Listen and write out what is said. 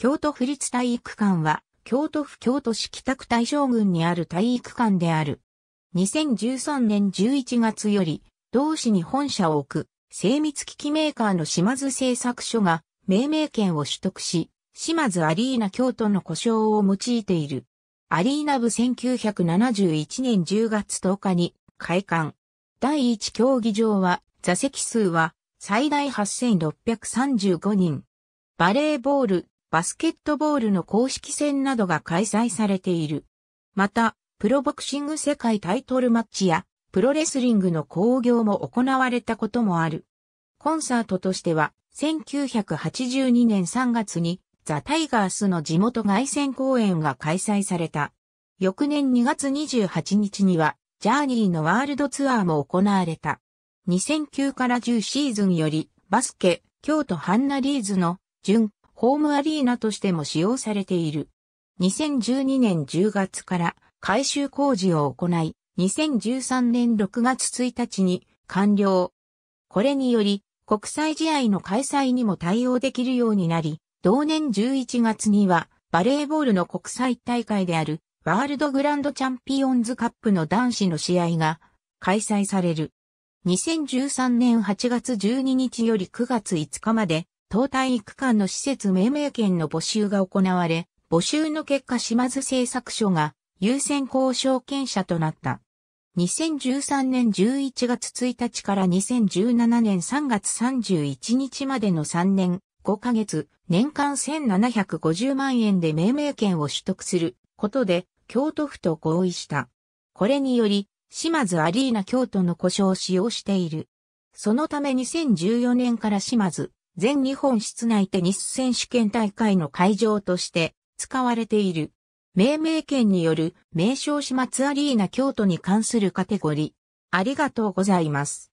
京都府立体育館は、京都府京都市北区大将軍にある体育館である。2013年11月より、同市に本社を置く、精密機器メーカーの島津製作所が、命名権を取得し、島津アリーナ京都の故障を用いている。アリーナ部1971年10月10日に、開館。第1競技場は、座席数は最大8635人。バレーボール、バスケットボールの公式戦などが開催されている。また、プロボクシング世界タイトルマッチや、プロレスリングの興行も行われたこともある。コンサートとしては、1982年3月に、ザ・タイガースの地元外線公演が開催された。翌年2月28日には、ジャーニーのワールドツアーも行われた。2009から10シーズンより、バスケ、京都ハンナリーズの、準、ホームアリーナとしても使用されている。2012年10月から改修工事を行い、2013年6月1日に完了。これにより、国際試合の開催にも対応できるようになり、同年11月には、バレーボールの国際大会である、ワールドグランドチャンピオンズカップの男子の試合が開催される。2013年8月12日より9月5日まで東体育館の施設命名権の募集が行われ、募集の結果島津製作所が優先交渉権者となった。2013年11月1日から2017年3月31日までの3年5ヶ月、年間1750万円で命名権を取得することで京都府と合意した。これにより、島津アリーナ京都の故障を使用している。そのため2014年から島津全日本室内テニス選手権大会の会場として使われている。命名権による名称始末アリーナ京都に関するカテゴリー。ありがとうございます。